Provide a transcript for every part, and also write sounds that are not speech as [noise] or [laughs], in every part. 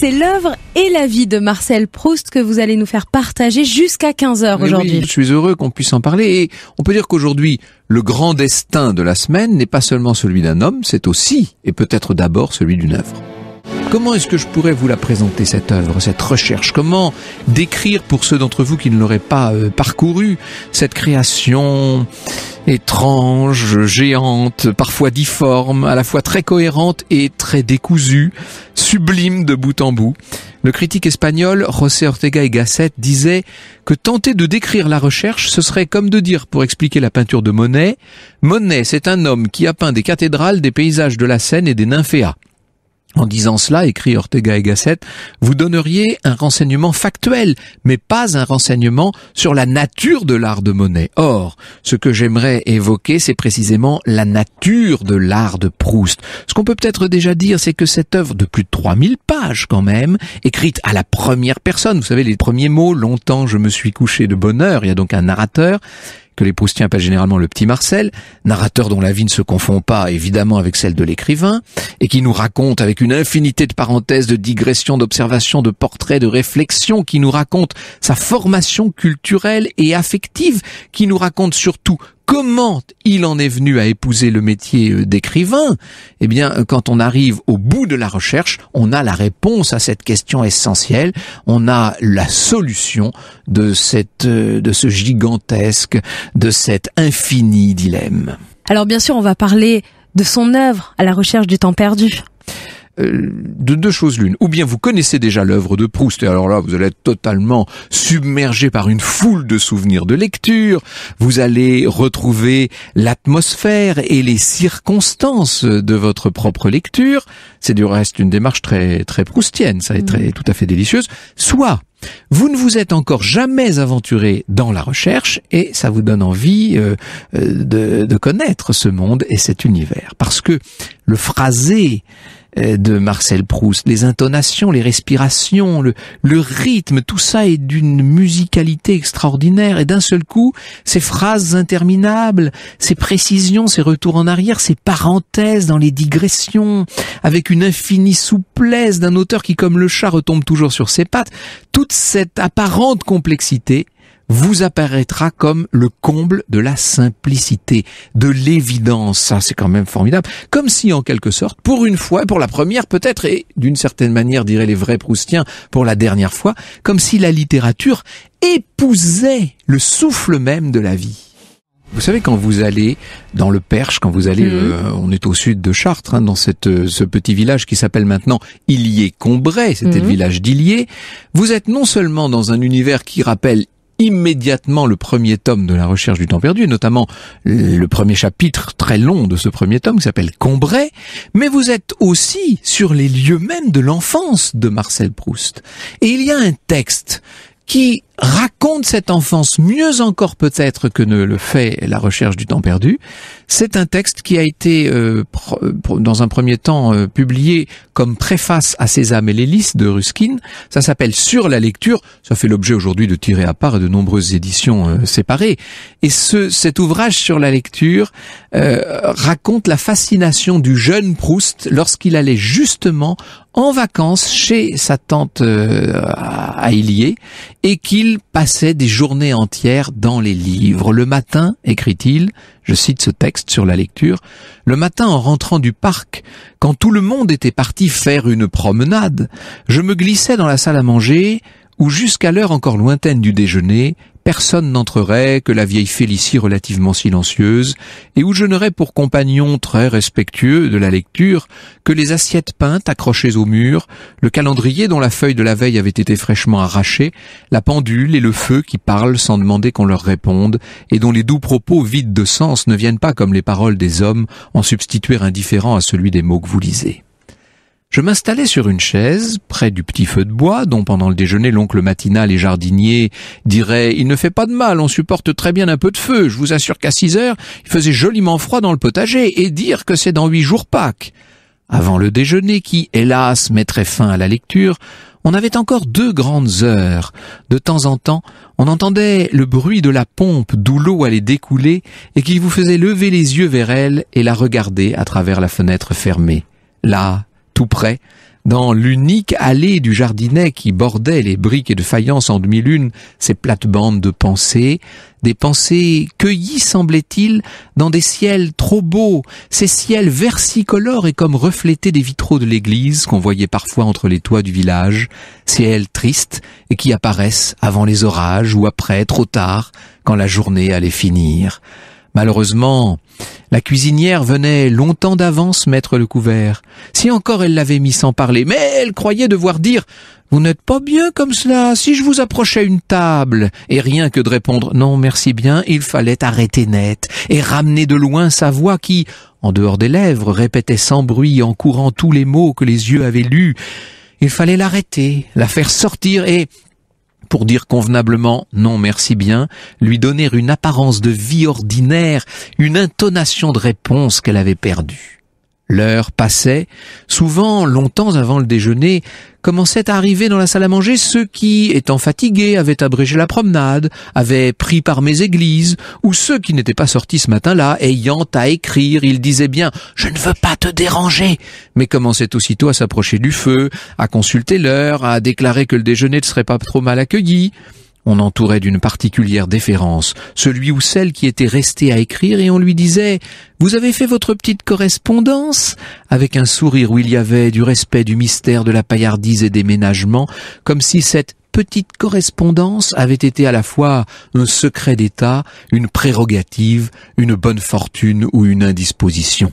C'est l'œuvre et la vie de Marcel Proust que vous allez nous faire partager jusqu'à 15h aujourd'hui. je suis heureux qu'on puisse en parler et on peut dire qu'aujourd'hui, le grand destin de la semaine n'est pas seulement celui d'un homme, c'est aussi et peut-être d'abord celui d'une œuvre. Comment est-ce que je pourrais vous la présenter, cette œuvre, cette recherche Comment décrire, pour ceux d'entre vous qui ne l'auraient pas euh, parcouru, cette création étrange, géante, parfois difforme, à la fois très cohérente et très décousue, sublime de bout en bout Le critique espagnol José Ortega y Gasset disait que tenter de décrire la recherche, ce serait comme de dire, pour expliquer la peinture de Monet, Monet, c'est un homme qui a peint des cathédrales, des paysages de la Seine et des nymphéas. En disant cela, écrit Ortega et Gasset, vous donneriez un renseignement factuel, mais pas un renseignement sur la nature de l'art de Monet. Or, ce que j'aimerais évoquer, c'est précisément la nature de l'art de Proust. Ce qu'on peut peut-être déjà dire, c'est que cette œuvre de plus de 3000 pages quand même, écrite à la première personne, vous savez les premiers mots, longtemps je me suis couché de bonheur, il y a donc un narrateur, que les Proustiens appellent généralement le petit Marcel, narrateur dont la vie ne se confond pas évidemment avec celle de l'écrivain, et qui nous raconte avec une infinité de parenthèses, de digressions, d'observations, de portraits, de réflexions, qui nous raconte sa formation culturelle et affective, qui nous raconte surtout comment il en est venu à épouser le métier euh, d'écrivain Eh bien, quand on arrive au bout de la recherche, on a la réponse à cette question essentielle, on a la solution de cette euh, de ce gigantesque, de cet infini dilemme. Alors bien sûr, on va parler de son œuvre à la recherche du temps perdu. Euh, de deux choses l'une. Ou bien vous connaissez déjà l'œuvre de Proust, et alors là, vous allez être totalement submergé par une foule de souvenirs de lecture, vous allez retrouver l'atmosphère et les circonstances de votre propre lecture. C'est du reste une démarche très, très proustienne, ça est très, mm. tout à fait délicieuse. Soit, vous ne vous êtes encore jamais aventuré dans la recherche et ça vous donne envie euh, euh, de, de, connaître ce monde et cet univers. Parce que le phrasé euh, de Marcel Proust. Les intonations, les respirations, le, rythme, tout ça est d'une musicalité extraordinaire. Et d'un seul coup, ces phrases interminables, ces précisions, ces retours en arrière, ces parenthèses dans les digressions, avec une infinie souplesse d'un auteur qui, comme le chat, retombe toujours sur ses pattes, toute cette apparente complexité, vous apparaîtra comme le comble de la simplicité, de l'évidence. Ça, c'est quand même formidable. Comme si, en quelque sorte, pour une fois, pour la première peut-être, et d'une certaine manière, diraient les vrais Proustiens, pour la dernière fois, comme si la littérature épousait le souffle même de la vie. Vous savez, quand vous allez dans le Perche, quand vous allez, mmh. euh, on est au sud de Chartres, hein, dans cette, euh, ce petit village qui s'appelle maintenant Illier-Combray, c'était le mmh. village d'Illier, vous êtes non seulement dans un univers qui rappelle immédiatement le premier tome de la recherche du temps perdu, et notamment le premier chapitre très long de ce premier tome qui s'appelle Combray, mais vous êtes aussi sur les lieux mêmes de l'enfance de Marcel Proust. Et il y a un texte qui raconte cette enfance mieux encore peut-être que ne le fait la recherche du temps perdu. C'est un texte qui a été euh, dans un premier temps euh, publié comme préface à Sésame et l'hélice de Ruskin. Ça s'appelle Sur la lecture. Ça fait l'objet aujourd'hui de tirer à part de nombreuses éditions euh, séparées. Et ce, cet ouvrage sur la lecture raconte la fascination du jeune Proust lorsqu'il allait justement en vacances chez sa tante euh, à Illier et qu'il passait des journées entières dans les livres. Le matin, écrit-il, je cite ce texte sur la lecture, le matin en rentrant du parc, quand tout le monde était parti faire une promenade, je me glissais dans la salle à manger où jusqu'à l'heure encore lointaine du déjeuner, personne n'entrerait que la vieille Félicie relativement silencieuse, et où je n'aurais pour compagnon très respectueux de la lecture que les assiettes peintes accrochées au mur, le calendrier dont la feuille de la veille avait été fraîchement arrachée, la pendule et le feu qui parlent sans demander qu'on leur réponde, et dont les doux propos vides de sens ne viennent pas comme les paroles des hommes en substituer indifférent à celui des mots que vous lisez. Je m'installai sur une chaise, près du petit feu de bois, dont pendant le déjeuner l'oncle matinal et jardinier dirait Il ne fait pas de mal, on supporte très bien un peu de feu, je vous assure qu'à six heures, il faisait joliment froid dans le potager, et dire que c'est dans huit jours Pâques. Avant le déjeuner, qui, hélas, mettrait fin à la lecture, on avait encore deux grandes heures. De temps en temps, on entendait le bruit de la pompe d'où l'eau allait découler et qui vous faisait lever les yeux vers elle et la regarder à travers la fenêtre fermée. Là, tout près, dans l'unique allée du jardinet qui bordait les briques et de faïence en demi-lune, ces plates-bandes de pensées, des pensées cueillies, semblait-il, dans des ciels trop beaux, ces ciels versicolores et comme reflétés des vitraux de l'église qu'on voyait parfois entre les toits du village, ciels tristes et qui apparaissent avant les orages ou après, trop tard, quand la journée allait finir. Malheureusement, la cuisinière venait longtemps d'avance mettre le couvert. Si encore elle l'avait mis sans parler, mais elle croyait devoir dire Vous n'êtes pas bien comme cela, si je vous approchais une table. Et rien que de répondre Non, merci bien, il fallait arrêter net et ramener de loin sa voix qui, en dehors des lèvres, répétait sans bruit en courant tous les mots que les yeux avaient lus. Il fallait l'arrêter, la faire sortir et pour dire convenablement non merci bien, lui donner une apparence de vie ordinaire, une intonation de réponse qu'elle avait perdue. L'heure passait, souvent longtemps avant le déjeuner, commençaient à arriver dans la salle à manger ceux qui, étant fatigués, avaient abrégé la promenade, avaient pris par mes églises, ou ceux qui n'étaient pas sortis ce matin-là, ayant à écrire, ils disaient bien « je ne veux pas te déranger », mais commençaient aussitôt à s'approcher du feu, à consulter l'heure, à déclarer que le déjeuner ne serait pas trop mal accueilli. On entourait d'une particulière déférence celui ou celle qui était resté à écrire et on lui disait ⁇ Vous avez fait votre petite correspondance ?⁇ avec un sourire où il y avait du respect du mystère de la paillardise et des ménagements, comme si cette petite correspondance avait été à la fois un secret d'État, une prérogative, une bonne fortune ou une indisposition.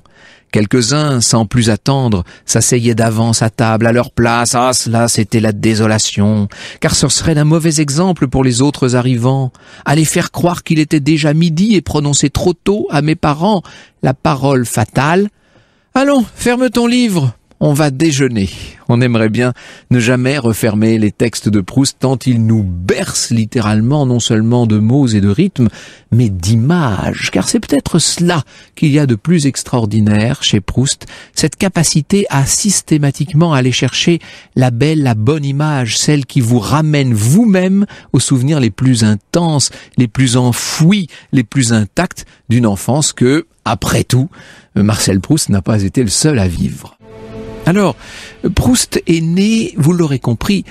Quelques-uns, sans plus attendre, s'asseyaient d'avance à table, à leur place. Ah, cela, c'était la désolation. Car ce serait un mauvais exemple pour les autres arrivants. Aller faire croire qu'il était déjà midi et prononcer trop tôt à mes parents la parole fatale. Allons, ferme ton livre on va déjeuner. On aimerait bien ne jamais refermer les textes de Proust tant ils nous bercent littéralement non seulement de mots et de rythmes, mais d'images, car c'est peut-être cela qu'il y a de plus extraordinaire chez Proust, cette capacité à systématiquement aller chercher la belle, la bonne image, celle qui vous ramène vous-même aux souvenirs les plus intenses, les plus enfouis, les plus intacts d'une enfance que, après tout, Marcel Proust n'a pas été le seul à vivre. Alors, Proust est né, vous l'aurez compris,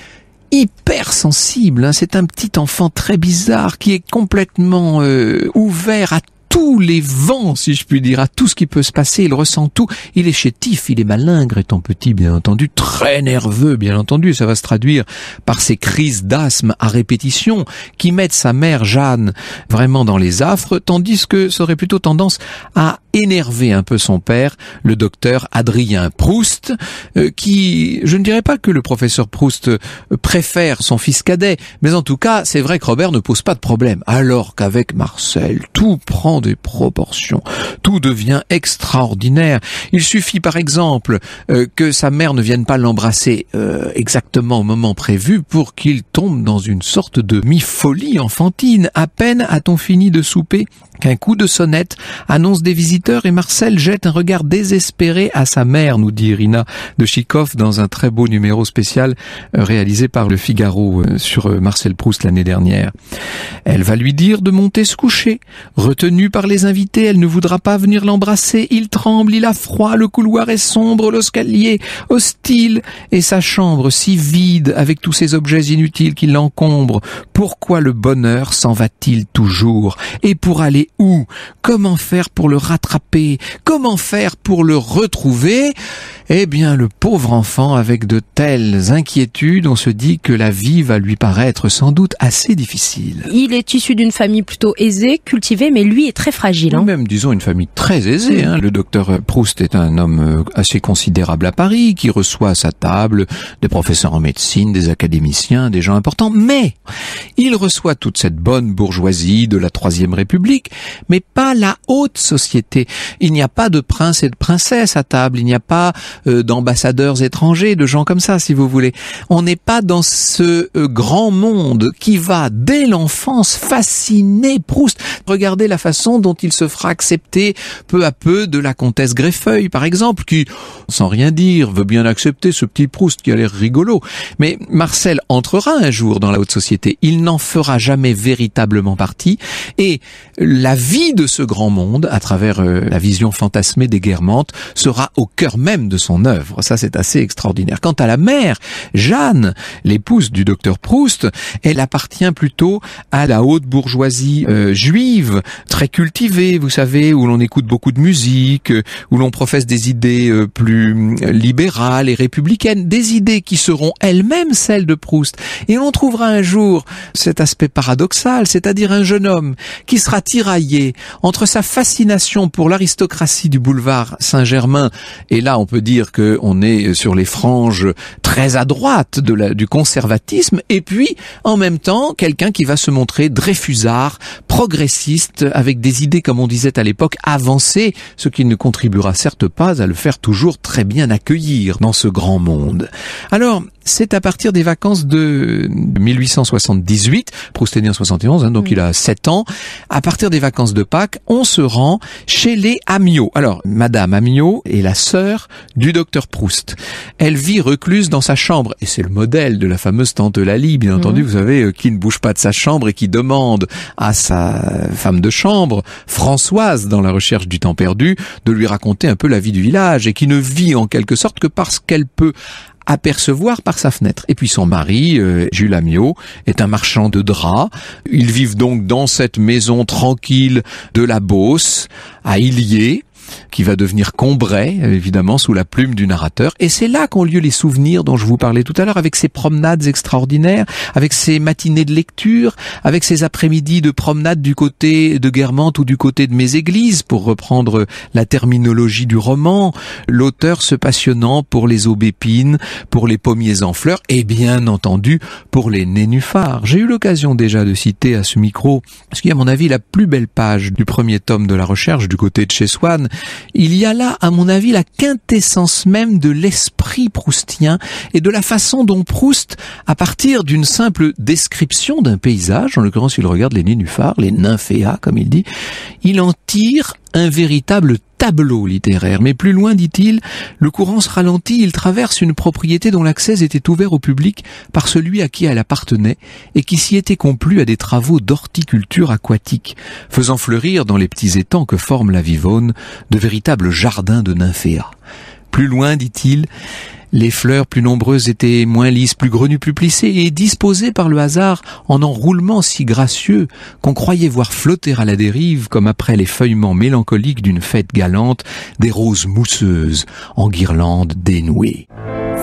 hyper sensible. Hein. C'est un petit enfant très bizarre qui est complètement euh, ouvert à tous les vents, si je puis dire, à tout ce qui peut se passer. Il ressent tout. Il est chétif, il est malingre, étant petit, bien entendu, très nerveux, bien entendu. Ça va se traduire par ces crises d'asthme à répétition qui mettent sa mère Jeanne vraiment dans les affres, tandis que ça aurait plutôt tendance à énerver un peu son père, le docteur Adrien Proust, euh, qui, je ne dirais pas que le professeur Proust euh, préfère son fils cadet, mais en tout cas, c'est vrai que Robert ne pose pas de problème, alors qu'avec Marcel, tout prend de proportions. Tout devient extraordinaire. Il suffit par exemple euh, que sa mère ne vienne pas l'embrasser euh, exactement au moment prévu pour qu'il tombe dans une sorte de mi-folie enfantine. À peine a-t-on fini de souper qu'un coup de sonnette annonce des visiteurs et Marcel jette un regard désespéré à sa mère, nous dit Irina de Chikov dans un très beau numéro spécial euh, réalisé par Le Figaro sur Marcel Proust l'année dernière. Elle va lui dire de monter se coucher, retenue par les invités, elle ne voudra pas venir l'embrasser, il tremble, il a froid, le couloir est sombre, l'escalier hostile, et sa chambre si vide avec tous ces objets inutiles qui l'encombrent, pourquoi le bonheur s'en va-t-il toujours Et pour aller où Comment faire pour le rattraper Comment faire pour le retrouver Eh bien, le pauvre enfant, avec de telles inquiétudes, on se dit que la vie va lui paraître sans doute assez difficile. Il est issu d'une famille plutôt aisée, cultivée, mais lui est très fragile. Hein. Même, disons, une famille très aisée. Hein. Le docteur Proust est un homme euh, assez considérable à Paris, qui reçoit à sa table des professeurs en médecine, des académiciens, des gens importants, mais il reçoit toute cette bonne bourgeoisie de la Troisième République, mais pas la haute société. Il n'y a pas de prince et de princesses à table, il n'y a pas euh, d'ambassadeurs étrangers, de gens comme ça, si vous voulez. On n'est pas dans ce euh, grand monde qui va, dès l'enfance, fasciner Proust. Regardez la façon dont il se fera accepter peu à peu de la comtesse Greffeuil, par exemple, qui, sans rien dire, veut bien accepter ce petit Proust qui a l'air rigolo. Mais Marcel entrera un jour dans la haute société. Il n'en fera jamais véritablement partie. Et la vie de ce grand monde, à travers euh, la vision fantasmée des Guermantes, sera au cœur même de son œuvre. Ça, c'est assez extraordinaire. Quant à la mère, Jeanne, l'épouse du docteur Proust, elle appartient plutôt à la haute bourgeoisie euh, juive, très cultivée, vous savez, où l'on écoute beaucoup de musique, euh, où l'on professe des idées plus libérales et républicaines, des idées qui seront elles-mêmes celles de Proust. Et on trouvera un jour cet aspect paradoxal, c'est-à-dire un jeune homme qui sera tiraillé entre sa fascination pour l'aristocratie du boulevard Saint-Germain, et là on peut dire qu'on est sur les franges très à droite du conservatisme, et puis en même temps quelqu'un qui va se montrer dreyfusard, progressiste, avec des idées, comme on disait à l'époque, avancées, ce qui ne contribuera certes pas à le faire toujours très bien accueillir dans ce grand monde. Alors, c'est à partir des vacances de 1870 18, Proust est né en 71, hein, donc mm. il a 7 ans. À partir des vacances de Pâques, on se rend chez les Amiot. Alors, Madame Amiot est la sœur du docteur Proust. Elle vit recluse dans sa chambre, et c'est le modèle de la fameuse tante Lali, bien mm. entendu, vous savez, euh, qui ne bouge pas de sa chambre et qui demande à sa femme de chambre, Françoise, dans la recherche du temps perdu, de lui raconter un peu la vie du village, et qui ne vit en quelque sorte que parce qu'elle peut apercevoir par sa fenêtre. Et puis son mari, euh, Jules Amiot, est un marchand de draps. Ils vivent donc dans cette maison tranquille de la Beauce, à Illier qui va devenir Combray, évidemment, sous la plume du narrateur. Et c'est là qu'ont lieu les souvenirs dont je vous parlais tout à l'heure, avec ces promenades extraordinaires, avec ces matinées de lecture, avec ces après-midi de promenade du côté de Guermantes ou du côté de mes églises, pour reprendre la terminologie du roman, l'auteur se passionnant pour les aubépines, pour les pommiers en fleurs, et bien entendu pour les nénuphars. J'ai eu l'occasion déjà de citer à ce micro ce qui est à mon avis la plus belle page du premier tome de la recherche du côté de chez Swann, il y a là, à mon avis, la quintessence même de l'esprit proustien et de la façon dont Proust, à partir d'une simple description d'un paysage, en l'occurrence il regarde les nénuphars, les nymphéas comme il dit, il en tire un véritable tableau littéraire. Mais plus loin, dit-il, le courant se ralentit, il traverse une propriété dont l'accès était ouvert au public par celui à qui elle appartenait et qui s'y était complu à des travaux d'horticulture aquatique, faisant fleurir dans les petits étangs que forme la Vivonne de véritables jardins de nymphéas. Plus loin, dit-il, les fleurs plus nombreuses étaient moins lisses, plus grenues, plus plissées et disposées par le hasard en enroulements si gracieux qu'on croyait voir flotter à la dérive, comme après les feuillements mélancoliques d'une fête galante, des roses mousseuses en guirlandes dénouées.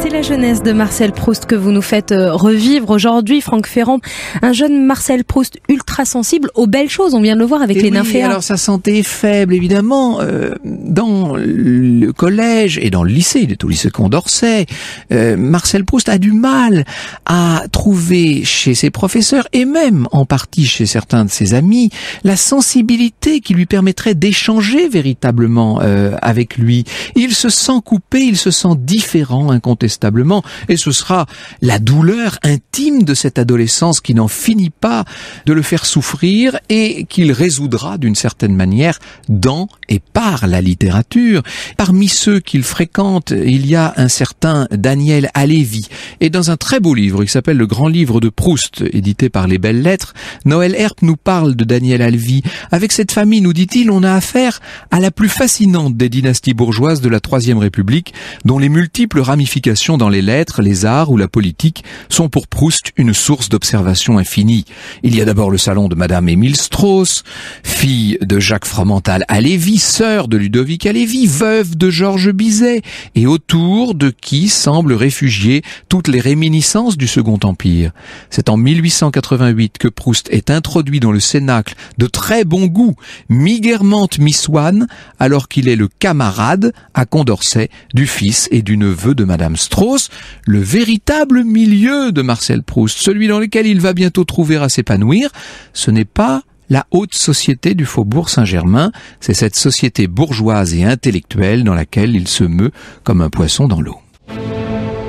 C'est la jeunesse de Marcel Proust que vous nous faites euh, revivre aujourd'hui, Franck Ferrand. Un jeune Marcel Proust ultra sensible aux belles choses, on vient de le voir avec eh les oui, nymphéas. Alors sa santé est faible, évidemment. Euh, dans le collège et dans le lycée, il est au lycée Condorcet, euh, Marcel Proust a du mal à trouver chez ses professeurs et même en partie chez certains de ses amis la sensibilité qui lui permettrait d'échanger véritablement avec lui. Il se sent coupé, il se sent différent incontestablement et ce sera la douleur intime de cette adolescence qui n'en finit pas de le faire souffrir et qu'il résoudra d'une certaine manière dans et par la littérature. Parmi ceux qu'il fréquente, il y a un certain Daniel Alévi, et dans un très beau livre il s'appelle Le Grand Livre de Proust, édité par les Belles Lettres, Noël Herp nous parle de Daniel Alévi. Avec cette famille, nous dit-il, on a affaire à la plus fascinante des dynasties bourgeoises de la Troisième République, dont les multiples ramifications dans les lettres, les arts ou la politique sont pour Proust une source d'observation infinie. Il y a d'abord le salon de Madame Émile Strauss, fille de Jacques Fromental à Lévis, sœur de Ludovic à Lévis, veuve de Georges Bizet, et autour de qui semblent réfugier toutes les réminiscences du Second Empire. C'est en 1888 que Proust est introduit dans le Cénacle de très bon goût, mi-guermante, mi alors qu'il est le camarade à Condorcet du fils et du neveu de Madame Strauss le véritable milieu de Marcel Proust, celui dans lequel il va bientôt trouver à s'épanouir, ce n'est pas la haute société du faubourg Saint-Germain, c'est cette société bourgeoise et intellectuelle dans laquelle il se meut comme un poisson dans l'eau.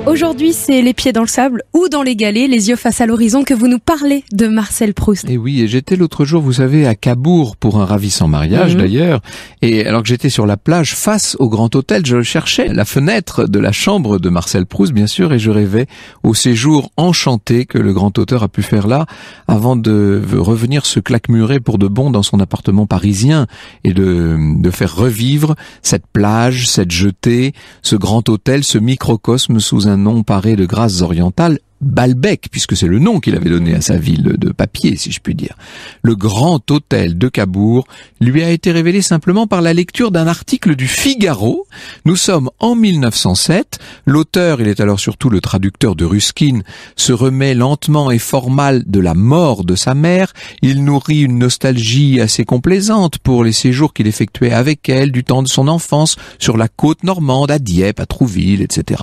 Aujourd'hui, c'est les pieds dans le sable ou dans les galets, les yeux face à l'horizon que vous nous parlez de Marcel Proust. Et eh oui, et j'étais l'autre jour, vous savez, à Cabourg pour un ravissant mariage mhm. d'ailleurs. Et alors que j'étais sur la plage face au grand hôtel, je cherchais la fenêtre de la chambre de Marcel Proust, bien sûr, et je rêvais au séjour enchanté que le grand auteur a pu faire là avant de revenir se claquemurer pour de bon dans son appartement parisien et de, de faire revivre cette plage, cette jetée, ce grand hôtel, ce microcosme sous un non nom paré de grâces orientales Balbec, puisque c'est le nom qu'il avait donné à sa ville de papier, si je puis dire. Le grand hôtel de Cabourg lui a été révélé simplement par la lecture d'un article du Figaro. Nous sommes en 1907. L'auteur, il est alors surtout le traducteur de Ruskin, se remet lentement et formal de la mort de sa mère. Il nourrit une nostalgie assez complaisante pour les séjours qu'il effectuait avec elle du temps de son enfance sur la côte normande, à Dieppe, à Trouville, etc.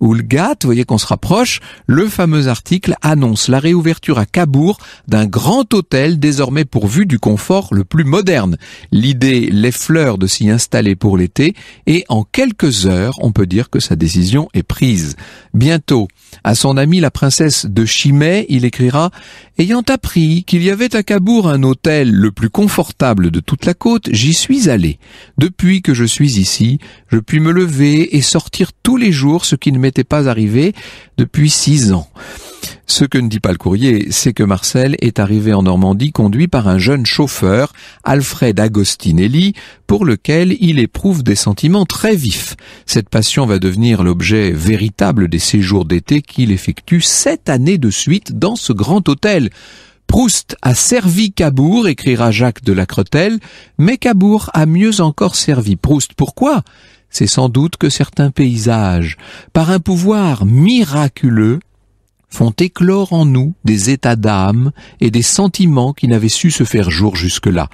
Où voyez qu'on se rapproche, le fameux article annonce la réouverture à Cabourg d'un grand hôtel désormais pourvu du confort le plus moderne. L'idée les fleurs de s'y installer pour l'été et en quelques heures, on peut dire que sa décision est prise. Bientôt, à son ami la princesse de Chimay, il écrira Ayant appris qu'il y avait à Cabourg un hôtel le plus confortable de toute la côte, j'y suis allé. Depuis que je suis ici, je puis me lever et sortir tous les jours, ce qui ne m'était pas arrivé depuis six ans. Ce que ne dit pas le courrier, c'est que Marcel est arrivé en Normandie conduit par un jeune chauffeur, Alfred Agostinelli, pour lequel il éprouve des sentiments très vifs. Cette passion va devenir l'objet véritable des séjours d'été qu'il effectue sept années de suite dans ce grand hôtel. Proust a servi Cabourg, écrira Jacques de la Cretelle, mais Cabourg a mieux encore servi Proust. Pourquoi c'est sans doute que certains paysages, par un pouvoir miraculeux, font éclore en nous des états d'âme et des sentiments qui n'avaient su se faire jour jusque-là.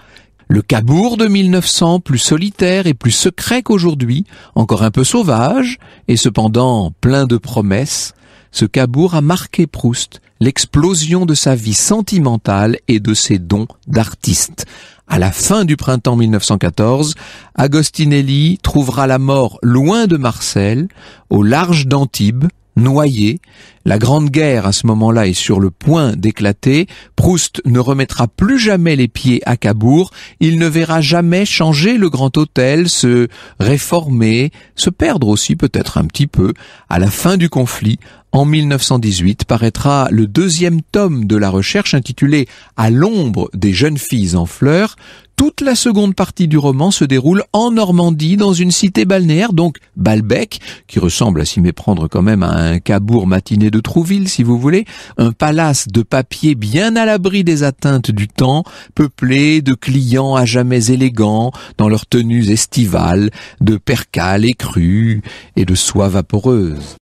Le Cabourg de 1900, plus solitaire et plus secret qu'aujourd'hui, encore un peu sauvage, et cependant plein de promesses, ce Cabourg a marqué Proust, l'explosion de sa vie sentimentale et de ses dons d'artiste. À la fin du printemps 1914, Agostinelli trouvera la mort loin de Marseille, au large d'Antibes, noyé. La Grande Guerre à ce moment-là est sur le point d'éclater. Proust ne remettra plus jamais les pieds à Cabourg. Il ne verra jamais changer le grand hôtel, se réformer, se perdre aussi peut-être un petit peu. À la fin du conflit, en 1918 paraîtra le deuxième tome de la recherche intitulé À l'ombre des jeunes filles en fleurs, toute la seconde partie du roman se déroule en Normandie, dans une cité balnéaire, donc Balbec, qui ressemble à s'y méprendre quand même à un cabourg matiné de Trouville, si vous voulez, un palace de papier bien à l'abri des atteintes du temps, peuplé de clients à jamais élégants, dans leurs tenues estivales, de percales écrues et de soie vaporeuse.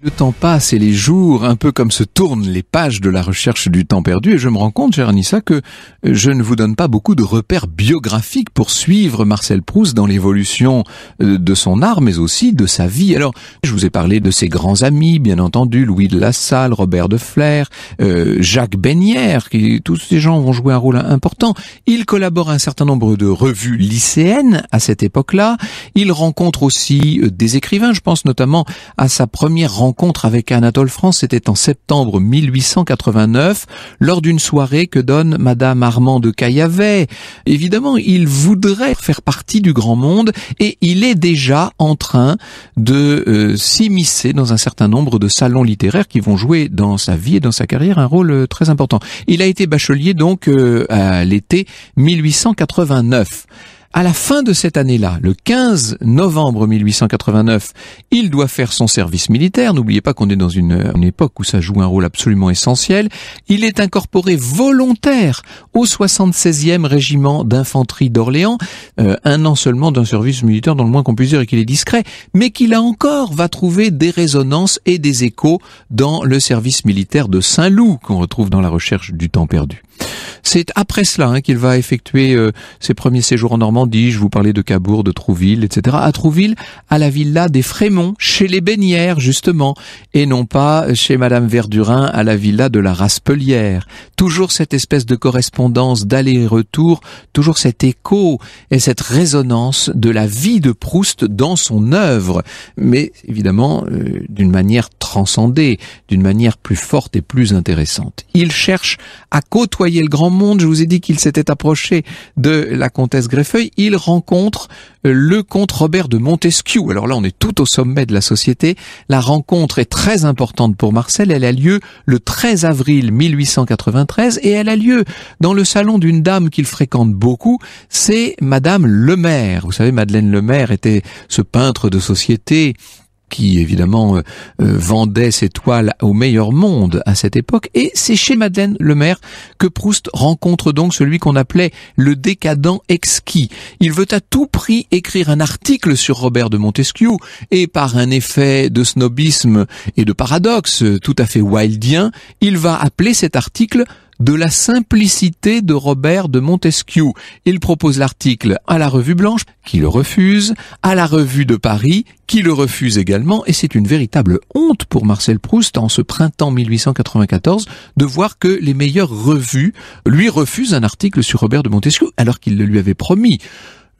Le temps passe et les jours, un peu comme se tournent les pages de la recherche du temps perdu, et je me rends compte, chère Anissa, que euh, je ne vous donne pas beaucoup de repères biographiques pour suivre Marcel Proust dans l'évolution euh, de son art, mais aussi de sa vie. Alors, je vous ai parlé de ses grands amis, bien entendu, Louis de Lassalle, Robert de Flair, euh, Jacques Bénière, qui, tous ces gens vont jouer un rôle important. Il collabore à un certain nombre de revues lycéennes à cette époque-là. Il rencontre aussi des écrivains, je pense notamment à sa première rencontre rencontre avec Anatole France, c'était en septembre 1889, lors d'une soirée que donne Madame Armand de Caillavet. Évidemment, il voudrait faire partie du grand monde et il est déjà en train de euh, s'immiscer dans un certain nombre de salons littéraires qui vont jouer dans sa vie et dans sa carrière un rôle euh, très important. Il a été bachelier donc euh, à l'été 1889. À la fin de cette année-là, le 15 novembre 1889, il doit faire son service militaire. N'oubliez pas qu'on est dans une, époque où ça joue un rôle absolument essentiel. Il est incorporé volontaire au 76e régiment d'infanterie d'Orléans, euh, un an seulement d'un service militaire dans le moins qu'on puisse dire et qu'il est discret, mais qu'il a encore va trouver des résonances et des échos dans le service militaire de Saint-Loup qu'on retrouve dans la recherche du temps perdu. C'est après cela hein, qu'il va effectuer euh, ses premiers séjours en Normandie. Je vous parlais de Cabourg, de Trouville, etc. À Trouville, à la villa des Frémont, chez les Bénières, justement, et non pas chez Madame Verdurin, à la villa de la Raspelière. Toujours cette espèce de correspondance d'aller-retour, toujours cet écho et cette résonance de la vie de Proust dans son œuvre, mais évidemment euh, d'une manière transcendée, d'une manière plus forte et plus intéressante. Il cherche à côtoyer le grand monde. Je vous ai dit qu'il s'était approché de la comtesse Greffeuil. Il rencontre euh, le comte Robert de Montesquieu. Alors là, on est tout au sommet de la société. La rencontre est très importante pour Marcel. Elle a lieu le 13 avril 1893 et elle a lieu dans le salon d'une dame qu'il fréquente beaucoup. C'est Madame Lemaire. Vous savez, Madeleine Lemaire était ce peintre de société qui évidemment euh, euh, vendait ses toiles au meilleur monde à cette époque. Et c'est chez Madeleine maire que Proust rencontre donc celui qu'on appelait le décadent exquis. Il veut à tout prix écrire un article sur Robert de Montesquieu et par un effet de snobisme et de paradoxe tout à fait wildien, il va appeler cet article de la simplicité de Robert de Montesquieu. Il propose l'article à la Revue Blanche, qui le refuse, à la Revue de Paris, qui le refuse également, et c'est une véritable honte pour Marcel Proust en ce printemps 1894 de voir que les meilleures revues lui refusent un article sur Robert de Montesquieu alors qu'il le lui avait promis.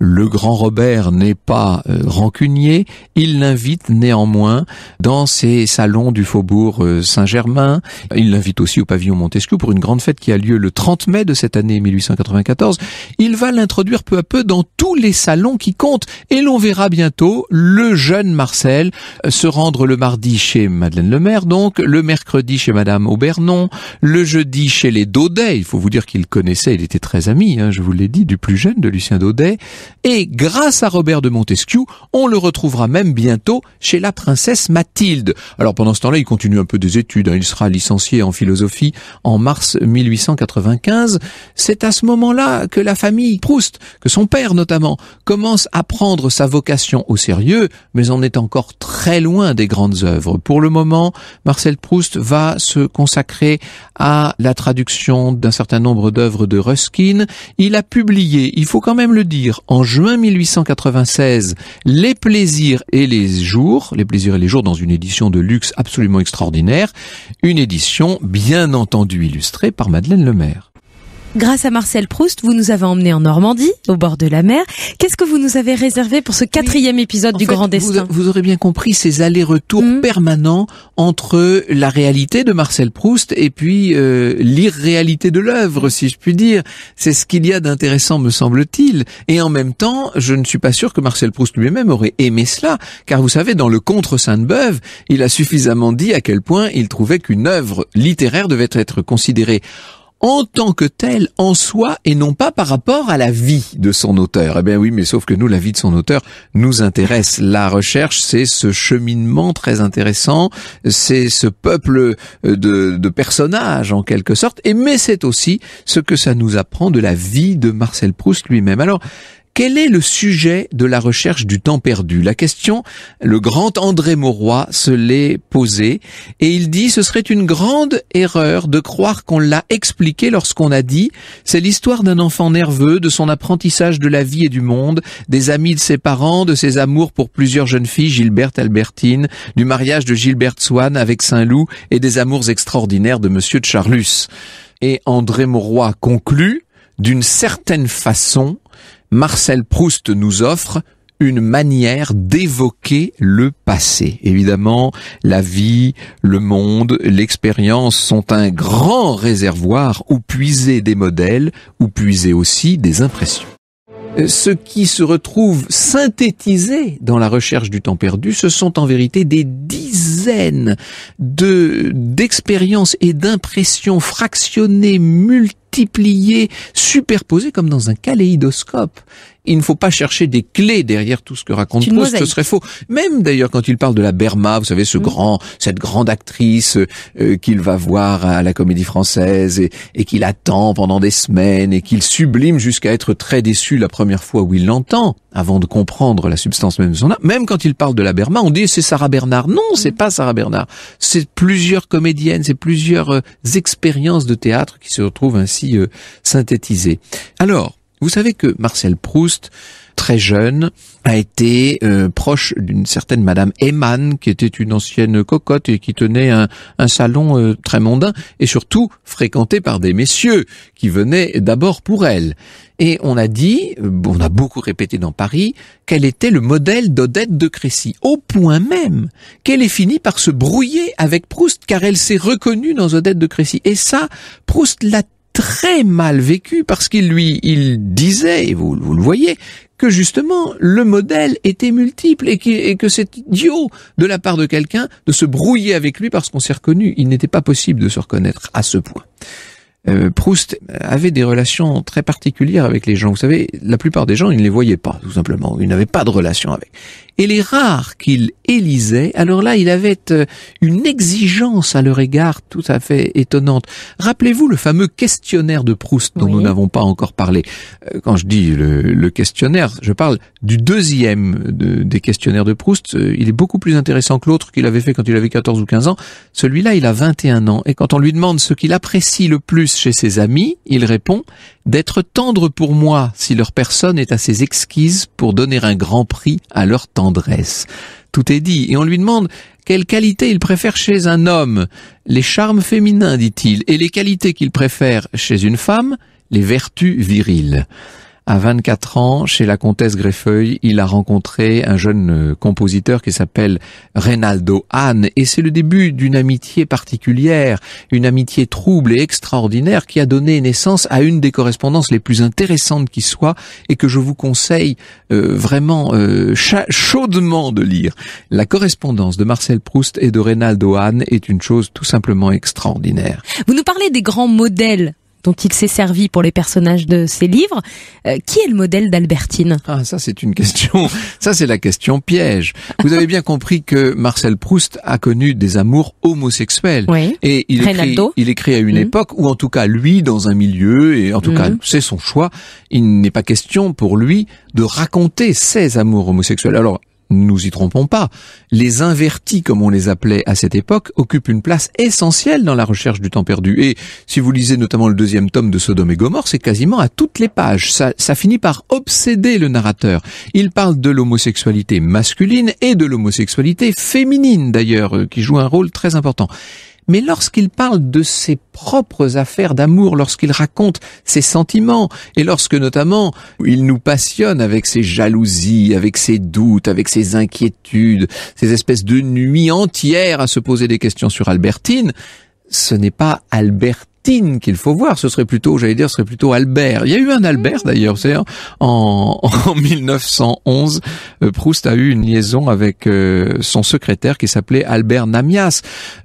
Le grand Robert n'est pas euh, rancunier, il l'invite néanmoins dans ses salons du faubourg euh, Saint-Germain. Il l'invite aussi au pavillon Montesquieu pour une grande fête qui a lieu le 30 mai de cette année 1894. Il va l'introduire peu à peu dans tous les salons qui comptent et l'on verra bientôt le jeune Marcel euh, se rendre le mardi chez Madeleine Lemaire, donc le mercredi chez Madame Aubernon, le jeudi chez les Daudet. Il faut vous dire qu'il connaissait, il était très ami, hein, je vous l'ai dit, du plus jeune de Lucien Daudet. Et grâce à Robert de Montesquieu, on le retrouvera même bientôt chez la princesse Mathilde. Alors pendant ce temps-là, il continue un peu des études. Hein. Il sera licencié en philosophie en mars 1895. C'est à ce moment-là que la famille Proust, que son père notamment, commence à prendre sa vocation au sérieux, mais on est encore très loin des grandes œuvres. Pour le moment, Marcel Proust va se consacrer à la traduction d'un certain nombre d'œuvres de Ruskin. Il a publié, il faut quand même le dire, en juin 1896, Les plaisirs et les jours, Les plaisirs et les jours dans une édition de luxe absolument extraordinaire, une édition bien entendu illustrée par Madeleine Lemaire. Grâce à Marcel Proust, vous nous avez emmené en Normandie, au bord de la mer. Qu'est-ce que vous nous avez réservé pour ce quatrième épisode du Grand Destin vous, aurez bien compris ces allers-retours mhm. permanents entre la réalité de Marcel Proust et puis euh, l'irréalité de l'œuvre, si je puis dire. C'est ce qu'il y a d'intéressant, me semble-t-il. Et en même temps, je ne suis pas sûr que Marcel Proust lui-même aurait aimé cela, car vous savez, dans le Contre Sainte-Beuve, il a suffisamment dit à quel point il trouvait qu'une œuvre littéraire devait être considérée en tant que tel, en soi, et non pas par rapport à la vie de son auteur. Eh bien oui, mais sauf que nous, la vie de son auteur nous intéresse. La recherche, c'est ce cheminement très intéressant, c'est ce peuple euh, de, personnages, en quelque sorte, et mais c'est aussi ce que ça nous apprend de la vie de Marcel Proust lui-même. Alors, quel est le sujet de la recherche du temps perdu La question, le grand André Mauroy se l'est posée et il dit ce serait une grande erreur de croire qu'on l'a expliqué lorsqu'on a dit c'est l'histoire d'un enfant nerveux, de son apprentissage de la vie et du monde, des amis de ses parents, de ses amours pour plusieurs jeunes filles, Gilberte, Albertine, du mariage de Gilberte Swann avec Saint-Loup et des amours extraordinaires de Monsieur de Charlus. Et André Mauroy conclut d'une certaine façon, Marcel Proust nous offre une manière d'évoquer le passé. Évidemment, la vie, le monde, l'expérience sont un grand réservoir où puiser des modèles, où puiser aussi des impressions. Euh, ce qui se retrouve synthétisé dans la recherche du temps perdu, ce sont en vérité des dizaines de d'expériences et d'impressions fractionnées, multiples multipliés, superposés comme dans un kaléidoscope il ne faut pas chercher des clés derrière tout ce que raconte Proust, ce serait faux. Même d'ailleurs quand il parle de la Berma, vous savez, ce mm. grand, cette grande actrice euh, euh, qu'il va voir à la Comédie Française et, et qu'il attend pendant des semaines et qu'il sublime jusqu'à être très déçu la première fois où il l'entend, avant de comprendre la substance même de son art. Même quand il parle de la Berma, on dit c'est Sarah Bernard. Non, c'est mm. pas Sarah Bernard. C'est plusieurs comédiennes, c'est plusieurs euh, expériences de théâtre qui se retrouvent ainsi synthétisées. Alors, vous savez que Marcel Proust, très jeune, a été euh, proche d'une certaine Madame Eman, qui était une ancienne cocotte et qui tenait un, salon euh, très mondain, et surtout fréquenté par des messieurs qui venaient d'abord pour elle. Et on a dit, euh, on a beaucoup répété dans Paris, qu'elle était le modèle d'Odette de Crécy, au point même qu'elle est finie par se brouiller avec Proust, car elle s'est reconnue dans Odette de Crécy. Et ça, Proust l'a très mal vécu parce qu'il lui, il disait, et vous, le voyez, que justement le modèle était multiple et, et que c'est idiot de la part de quelqu'un de se brouiller avec lui parce qu'on s'est reconnu. Il n'était pas possible de se reconnaître à ce point. Euh, Proust avait des relations très particulières avec les gens. Vous savez, la plupart des gens, il ne les voyaient pas, tout simplement. Il n'avait pas de relation avec. Et les rares qu'il élisait, alors là, il avait euh, une exigence à leur égard tout à fait étonnante. Rappelez-vous le fameux questionnaire de Proust dont nous n'avons pas encore parlé. Euh, quand je dis le, questionnaire, je parle du deuxième des questionnaires de Proust. Il est beaucoup plus intéressant que l'autre qu'il avait fait quand il avait 14 ou 15 ans. Celui-là, il a 21 ans. Et quand on lui demande ce qu'il apprécie le plus chez ses amis, il répond d'être tendre pour moi si leur personne est assez exquise pour donner un grand prix à leur tendresse. Tout est dit, et on lui demande quelles qualités il préfère chez un homme. Les charmes féminins, dit-il, et les qualités qu'il préfère chez une femme, les vertus viriles. À 24 ans, chez la comtesse Greffeuil, il a rencontré un jeune euh, compositeur qui s'appelle Reynaldo Hahn et c'est le début d'une amitié particulière, une amitié trouble et extraordinaire qui a donné naissance à une des correspondances les plus intéressantes qui soit et que je vous conseille euh, vraiment euh, chaudement de lire. La correspondance de Marcel Proust et de Reynaldo Hahn est une chose tout simplement extraordinaire. Vous nous parlez des grands modèles dont il s'est servi pour les personnages de ses livres. Euh, qui est le modèle d'Albertine Ah, ça c'est une question. [laughs] Ça c'est la question piège. Vous avez bien compris que Marcel Proust a connu des amours homosexuels. Et il écrit, il écrit, à une mm. époque où en tout cas lui, dans un milieu, et en tout mm. cas c'est son choix, il n'est pas question pour lui de raconter ses amours homosexuels. Alors nous y trompons pas. Les invertis, comme on les appelait à cette époque, occupent une place essentielle dans la recherche du temps perdu. Et si vous lisez notamment le deuxième tome de Sodome et Gomorre, c'est quasiment à toutes les pages. Ça, ça finit par obséder le narrateur. Il parle de l'homosexualité masculine et de l'homosexualité féminine, d'ailleurs, euh, qui joue un rôle très important mais lorsqu'il parle de ses propres affaires d'amour, lorsqu'il raconte ses sentiments, et lorsque notamment il nous passionne avec ses jalousies, avec ses doutes, avec ses inquiétudes, ses espèces de nuits entières à se poser des questions sur Albertine, ce n'est pas Albertine qu'il faut voir. Ce serait plutôt, j'allais dire, ce serait plutôt Albert. Il y a eu un Albert mmh. d'ailleurs. C'est en, [laughs] en 1911, euh, Proust a eu une liaison avec euh, son secrétaire qui s'appelait Albert Namias.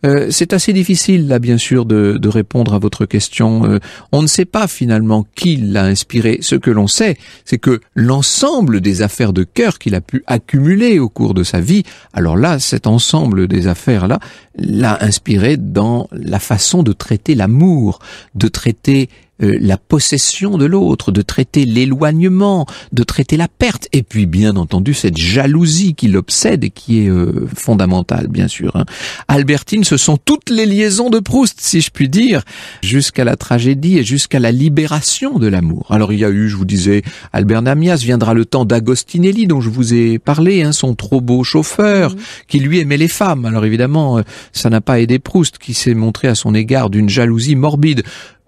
Euh, c'est assez difficile là, bien sûr, de, de répondre à votre question. On ne sait pas finalement qui l'a inspiré. Ce que l'on sait, c'est que l'ensemble des affaires de cœur qu'il a pu accumuler au cours de sa vie, alors là, cet ensemble des affaires là, l'a inspiré dans la façon de traiter l'amour de traiter euh, la possession de l'autre, de traiter l'éloignement, de traiter la perte, et puis bien entendu cette jalousie qui l'obsède et qui est euh, fondamentale, bien sûr. Hein. Albertine, ce sont toutes les liaisons de Proust, si je puis dire, jusqu'à la tragédie et jusqu'à la libération de l'amour. Alors il y a eu, je vous disais, Albert Namias, viendra le temps d'Agostinelli dont je vous ai parlé, hein, son trop beau chauffeur, mmh. qui lui aimait les femmes. Alors évidemment, euh, ça n'a pas aidé Proust, qui s'est montré à son égard d'une jalousie morbide.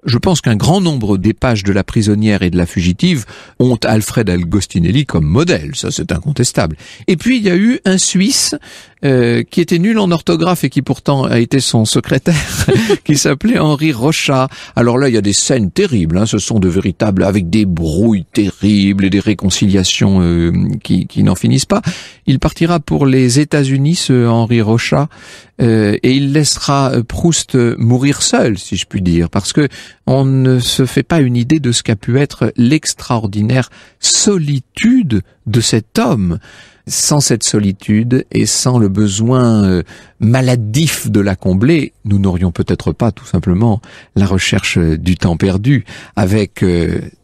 Je pense qu'un grand nombre des pages de La prisonnière et de La fugitive ont Alfred Agostinelli comme modèle, ça c'est incontestable. Et puis il y a eu un Suisse euh, qui était nul en orthographe et qui pourtant a été son secrétaire, [laughs] qui s'appelait Henri rocha Alors là, il y a des scènes terribles, hein. ce sont de véritables, avec des brouilles terribles et des réconciliations euh, qui, qui n'en finissent pas. Il partira pour les États-Unis, ce Henri Rochat, euh, et il laissera euh, Proust euh, mourir seul, si je puis dire, parce que on ne se fait pas une idée de ce qu'a pu être l'extraordinaire solitude de cet homme. Sans cette solitude et sans le besoin maladif de la combler, nous n'aurions peut-être pas tout simplement la recherche du temps perdu avec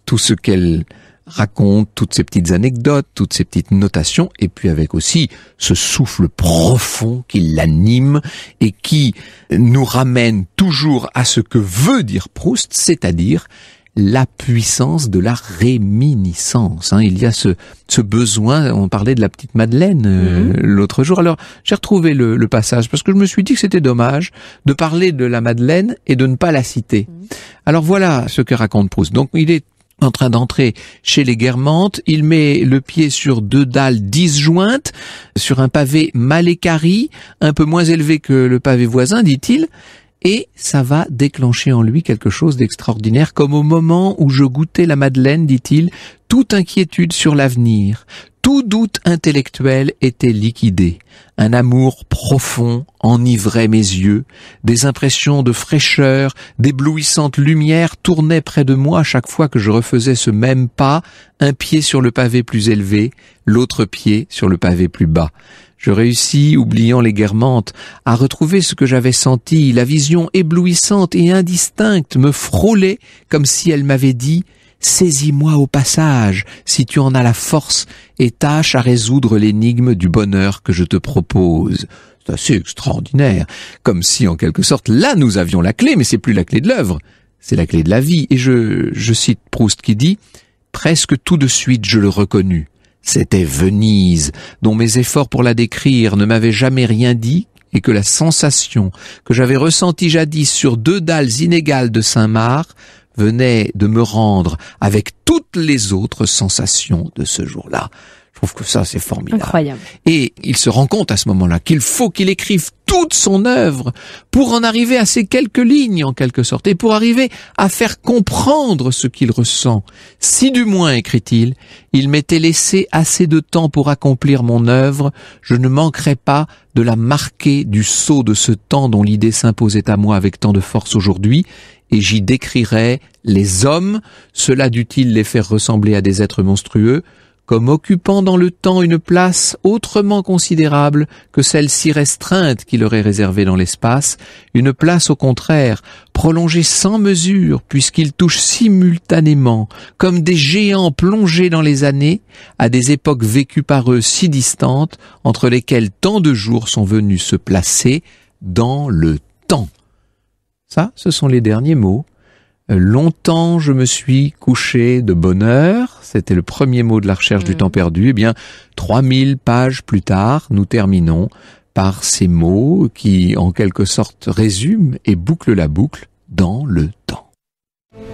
tout ce qu'elle raconte toutes ces petites anecdotes, toutes ces petites notations, et puis avec aussi ce souffle profond qui l'anime et qui nous ramène toujours à ce que veut dire Proust, c'est-à-dire la puissance de la réminiscence. Hein, il y a ce, ce, besoin, on parlait de la petite Madeleine euh, mhm. l'autre jour, alors j'ai retrouvé le, passage parce que je me suis dit que c'était dommage de parler de la Madeleine et de ne pas la citer. Mhm. Alors voilà ce que raconte Proust. Donc il est en train d'entrer chez les Guermantes. Il met le pied sur deux dalles disjointes, sur un pavé mal un peu moins élevé que le pavé voisin, dit-il. Et ça va déclencher en lui quelque chose d'extraordinaire, comme au moment où je goûtais la Madeleine, dit-il, toute inquiétude sur l'avenir, tout doute intellectuel était liquidé. Un amour profond enivrait mes yeux. Des impressions de fraîcheur, d'éblouissante lumière tournaient près de moi chaque fois que je refaisais ce même pas, un pied sur le pavé plus élevé, l'autre pied sur le pavé plus bas. Je réussis, oubliant les guermantes, à retrouver ce que j'avais senti. La vision éblouissante et indistincte me frôlait comme si elle m'avait dit Saisis-moi au passage, si tu en as la force, et tâche à résoudre l'énigme du bonheur que je te propose. C'est assez extraordinaire. Comme si, en quelque sorte, là nous avions la clé, mais c'est plus la clé de l'œuvre. C'est la clé de la vie. Et je, je cite Proust qui dit, presque tout de suite je le reconnus. C'était Venise, dont mes efforts pour la décrire ne m'avaient jamais rien dit, et que la sensation que j'avais ressentie jadis sur deux dalles inégales de Saint-Marc venait de me rendre avec toutes les autres sensations de ce jour-là. Je trouve que ça, c'est formidable. Et il se rend compte à ce moment-là qu'il faut qu'il écrive toute son œuvre pour en arriver à ces quelques lignes, en quelque sorte, et pour arriver à faire comprendre ce qu'il ressent. Si du moins, écrit-il, il m'était laissé assez de temps pour accomplir mon œuvre, je ne manquerais pas de la marquer du sceau de ce temps dont l'idée s'imposait à moi avec tant de force aujourd'hui, et j'y décrirai les hommes, cela dut-il les faire ressembler à des êtres monstrueux, comme occupant dans le temps une place autrement considérable que celle si restreinte qui leur est réservée dans l'espace, une place au contraire prolongée sans mesure puisqu'ils touchent simultanément, comme des géants plongés dans les années, à des époques vécues par eux si distantes, entre lesquelles tant de jours sont venus se placer dans le temps. Ça, ce sont les derniers mots. Euh, longtemps je me suis couché de bonheur, c'était le premier mot de la recherche du mm. temps perdu. Eh bien, 3000 pages plus tard, nous terminons par ces mots qui, en quelque sorte, résument et bouclent la boucle dans le temps.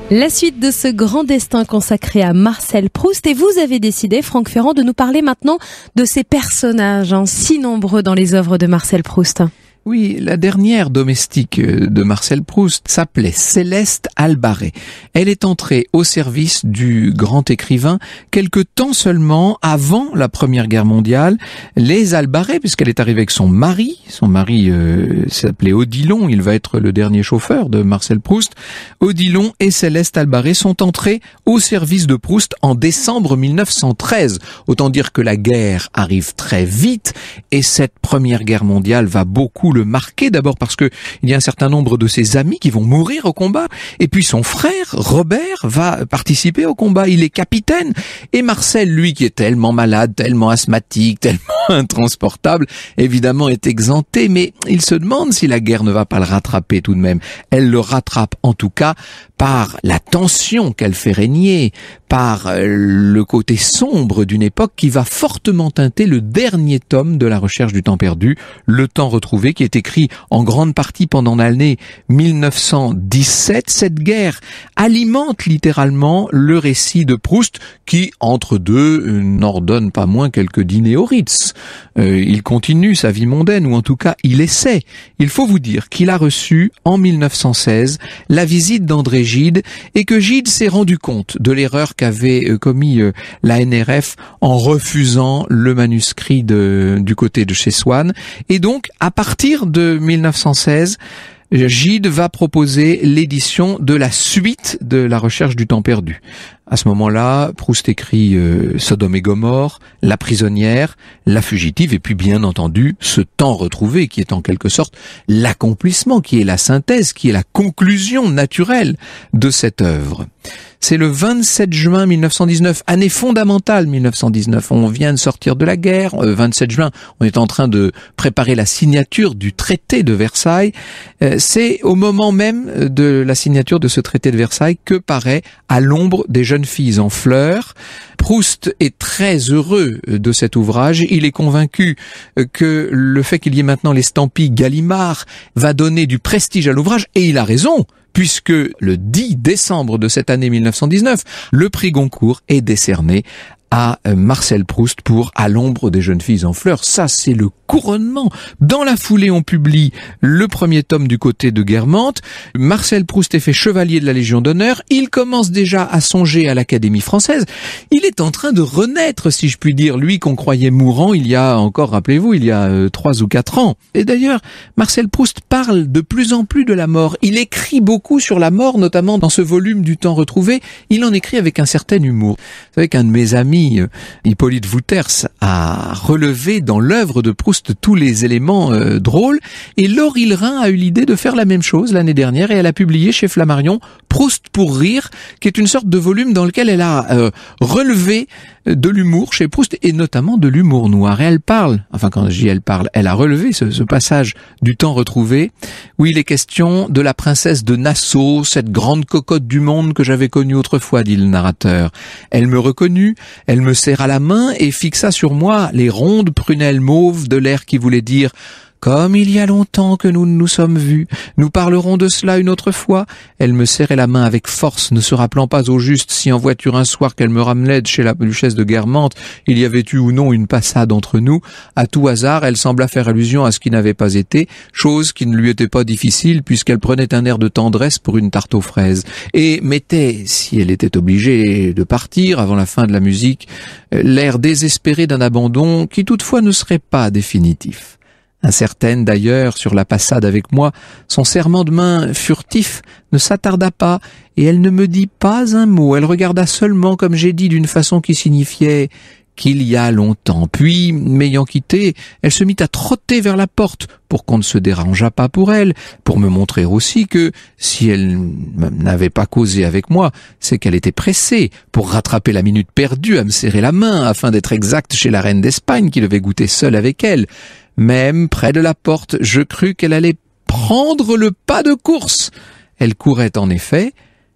La suite de ce grand destin consacré à Marcel Proust et vous avez décidé, Franck Ferrand, de nous parler maintenant de ces personnages hein, si nombreux dans les œuvres de Marcel Proust. Oui, la dernière domestique euh, de Marcel Proust s'appelait Céleste Albaret. Elle est entrée au service du grand écrivain quelque temps seulement avant la Première Guerre mondiale. Les Albaret, puisqu'elle est arrivée avec son mari, son mari euh, s'appelait Odilon, il va être le dernier chauffeur de Marcel Proust. Odilon et Céleste Albaret sont entrés au service de Proust en décembre 1913. Autant dire que la guerre arrive très vite et cette Première Guerre mondiale va beaucoup le marquer, d'abord parce que il y a un certain nombre de ses amis qui vont mourir au combat, et puis son frère, Robert, va participer au combat, il est capitaine, et Marcel, lui, qui est tellement malade, tellement asthmatique, [laughs] tellement intransportable, évidemment est exempté, mais il se demande si la guerre ne va pas le rattraper tout de même. Elle le rattrape en tout cas par la tension qu'elle fait régner, par euh, le côté sombre d'une époque qui va fortement teinter le dernier tome de la recherche du temps perdu, Le temps retrouvé, qui est écrit en grande partie pendant l'année 1917. Cette guerre alimente littéralement le récit de Proust qui, entre deux, euh, n'ordonne pas moins quelques dîners au Ritz. il continue sa vie mondaine, ou en tout cas, il essaie. Il faut vous dire qu'il a reçu, en 1916, la visite d'André et que Gide s'est rendu compte de l'erreur qu'avait euh, commis euh, la NRF en refusant le manuscrit du côté de chez Swan. Et donc, à partir de 1916, Gide va proposer l'édition de la suite de la recherche du temps perdu. À ce moment-là, Proust écrit euh, Sodome et Gomorre, La prisonnière, La fugitive, et puis bien entendu ce temps retrouvé qui est en quelque sorte l'accomplissement, qui est la synthèse, qui est la conclusion naturelle de cette œuvre. C'est le 27 juin 1919, année fondamentale 1919. On vient de sortir de la guerre. 27 euh, juin, on est en train de préparer la signature du traité de Versailles. Euh, c'est au moment même de la signature de ce traité de Versailles que paraît à l'ombre des jeunes en fleurs. Proust est très heureux de cet ouvrage. Il est convaincu que le fait qu'il y ait maintenant l'estampie Gallimard va donner du prestige à l'ouvrage et il a raison puisque le 10 décembre de cette année 1919, le prix Goncourt est décerné à euh, Marcel Proust pour À l'ombre des jeunes filles en fleurs. Ça, c'est le couronnement. Dans la foulée, on publie le premier tome du côté de Guermantes. Marcel Proust est fait chevalier de la Légion d'honneur. Il commence déjà à songer à l'Académie française. Il est en train de renaître, si je puis dire, lui qu'on croyait mourant il y a encore, rappelez-vous, il y a euh, trois ou quatre ans. Et d'ailleurs, Marcel Proust parle de plus en plus de la mort. Il écrit beaucoup sur la mort, notamment dans ce volume du temps retrouvé. Il en écrit avec un certain humour. Vous savez qu'un de mes amis euh, Hippolyte Wouters a relevé dans l'œuvre de Proust tous les éléments euh, drôles et Laure rein a eu l'idée de faire la même chose l'année dernière et elle a publié chez Flammarion Proust pour rire qui est une sorte de volume dans lequel elle a euh, relevé de l'humour chez Proust et notamment de l'humour noir. Et elle parle, enfin quand je dis elle parle, elle a relevé ce, ce passage du temps retrouvé où il est question de la princesse de Nassau, cette grande cocotte du monde que j'avais connue autrefois, dit le narrateur. Elle me reconnut, elle me serra la main et fixa sur moi les rondes prunelles mauves de l'air qui voulait dire comme il y a longtemps que nous ne nous sommes vus, nous parlerons de cela une autre fois. Elle me serrait la main avec force, ne se rappelant pas au juste si en voiture un soir qu'elle me ramenait de chez la duchesse de Guermantes, il y avait eu ou non une passade entre nous. À tout hasard, elle sembla faire allusion à ce qui n'avait pas été, chose qui ne lui était pas difficile puisqu'elle prenait un air de tendresse pour une tarte aux fraises et mettait, si elle était obligée de partir avant la fin de la musique, l'air désespéré d'un abandon qui toutefois ne serait pas définitif. Incertaine d'ailleurs sur la passade avec moi, son serment de main furtif ne s'attarda pas, et elle ne me dit pas un mot, elle regarda seulement, comme j'ai dit, d'une façon qui signifiait qu'il y a longtemps. Puis, m'ayant quitté, elle se mit à trotter vers la porte pour qu'on ne se dérangeât pas pour elle, pour me montrer aussi que, si elle n'avait pas causé avec moi, c'est qu'elle était pressée pour rattraper la minute perdue à me serrer la main afin d'être exacte chez la reine d'Espagne qui devait goûter seule avec elle. Même près de la porte, je crus qu'elle allait prendre le pas de course. Elle courait en effet,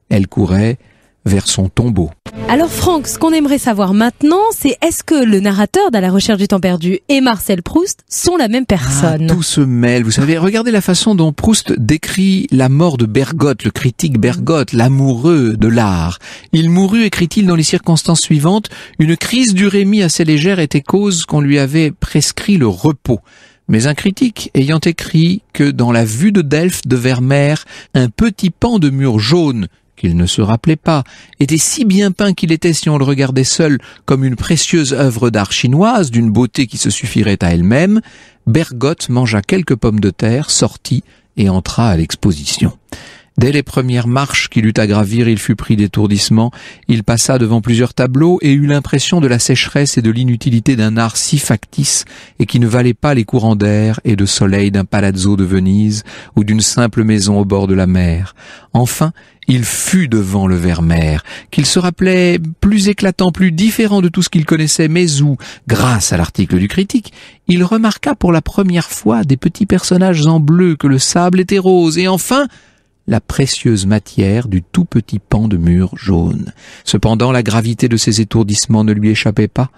elle courait vers son tombeau. Alors Franck, ce qu'on aimerait savoir maintenant, c'est est-ce que le narrateur d'À la recherche du temps perdu et Marcel Proust sont la même personne ah, Tout se mêle, vous savez, regardez la façon dont Proust décrit la mort de Bergotte, le critique Bergotte, l'amoureux de l'art. Il mourut, écrit-il, dans les circonstances suivantes, une crise d'urémie assez légère était cause qu'on lui avait prescrit le repos. Mais un critique ayant écrit que dans la vue de Delphes de Vermeer, un petit pan de mur jaune qu'il ne se rappelait pas, était si bien peint qu'il était, si on le regardait seul, comme une précieuse œuvre d'art chinoise, d'une beauté qui se suffirait à elle-même, Bergotte mangea quelques pommes de terre, sortit et entra à l'exposition. Dès les premières marches qu'il eut à gravir, il fut pris d'étourdissement. Il passa devant plusieurs tableaux et eut l'impression de la sécheresse et de l'inutilité d'un art si factice et qui ne valait pas les courants d'air et de soleil d'un palazzo de Venise ou d'une simple maison au bord de la mer. Enfin, il fut devant le Vermeer, qu'il se rappelait plus éclatant, plus différent de tout ce qu'il connaissait, mais où, grâce à l'article du critique, il remarqua pour la première fois des petits personnages en bleu que le sable était rose, et enfin, la précieuse matière du tout petit pan de mur jaune. Cependant, la gravité de ses étourdissements ne lui échappait pas.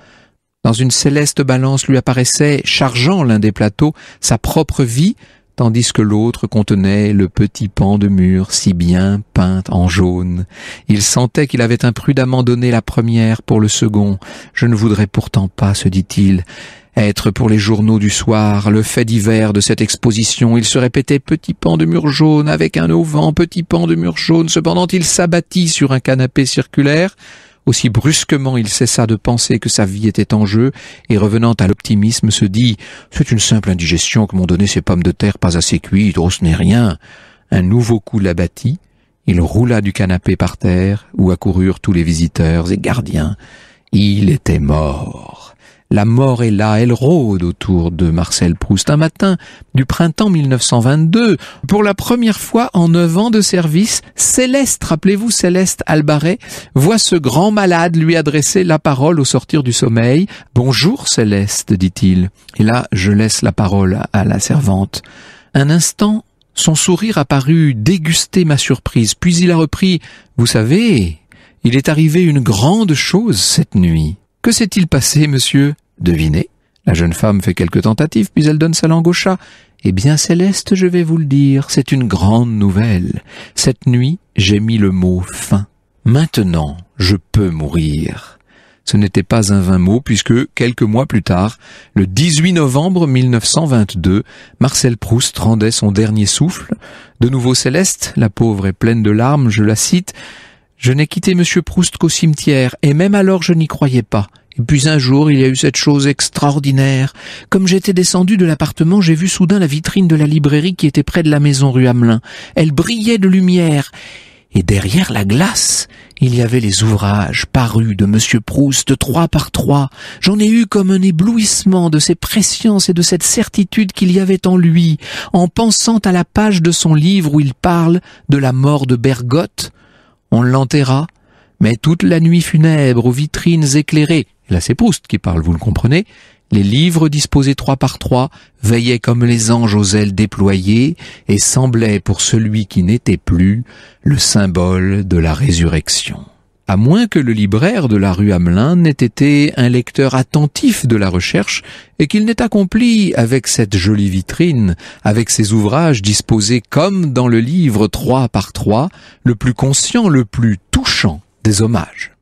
Dans une céleste balance lui apparaissait, chargeant l'un des plateaux, sa propre vie, tandis que l'autre contenait le petit pan de mur si bien peint en jaune. Il sentait qu'il avait imprudemment donné la première pour le second. Je ne voudrais pourtant pas, se dit-il, être pour les journaux du soir le fait divers de cette exposition. Il se répétait petit pan de mur jaune avec un auvent, petit pan de mur jaune. Cependant, il s'abattit sur un canapé circulaire. Aussi brusquement il cessa de penser que sa vie était en jeu, et revenant à l'optimisme se dit « C'est une simple indigestion que m'ont donné ces pommes de terre pas assez cuites, oh ce n'est rien !» Un nouveau coup l'abattit, il roula du canapé par terre, où accoururent tous les visiteurs et gardiens. Il était mort. La mort est là, elle rôde autour de Marcel Proust. Un matin du printemps 1922, pour la première fois en neuf ans de service, Céleste, rappelez-vous Céleste Albaret, voit ce grand malade lui adresser la parole au sortir du sommeil. Bonjour Céleste, dit-il. Et là, je laisse la parole à la servante. Un instant, son sourire a paru déguster ma surprise, puis il a repris Vous savez, il est arrivé une grande chose cette nuit. Que s'est-il passé, monsieur Devinez. La jeune femme fait quelques tentatives, puis elle donne sa langue au chat. Eh bien, Céleste, je vais vous le dire, c'est une grande nouvelle. Cette nuit, j'ai mis le mot fin. Maintenant, je peux mourir. Ce n'était pas un vain mot puisque, quelques mois plus tard, le 18 novembre 1922, Marcel Proust rendait son dernier souffle. De nouveau Céleste, la pauvre est pleine de larmes, je la cite. Je n'ai quitté monsieur Proust qu'au cimetière, et même alors je n'y croyais pas. Et puis un jour, il y a eu cette chose extraordinaire. Comme j'étais descendu de l'appartement, j'ai vu soudain la vitrine de la librairie qui était près de la maison rue Hamelin. Elle brillait de lumière. Et derrière la glace, il y avait les ouvrages parus de Monsieur Proust, trois par trois. J'en ai eu comme un éblouissement de ces pressions et de cette certitude qu'il y avait en lui, en pensant à la page de son livre où il parle de la mort de Bergotte. On l'enterra, mais toute la nuit funèbre, aux vitrines éclairées, là c'est Proust qui parle, vous le comprenez, les livres disposés trois par trois veillaient comme les anges aux ailes déployées et semblaient pour celui qui n'était plus le symbole de la résurrection. À moins que le libraire de la rue Hamelin n'ait été un lecteur attentif de la recherche et qu'il n'ait accompli avec cette jolie vitrine, avec ses ouvrages disposés comme dans le livre trois par trois, le plus conscient, le plus touchant des hommages.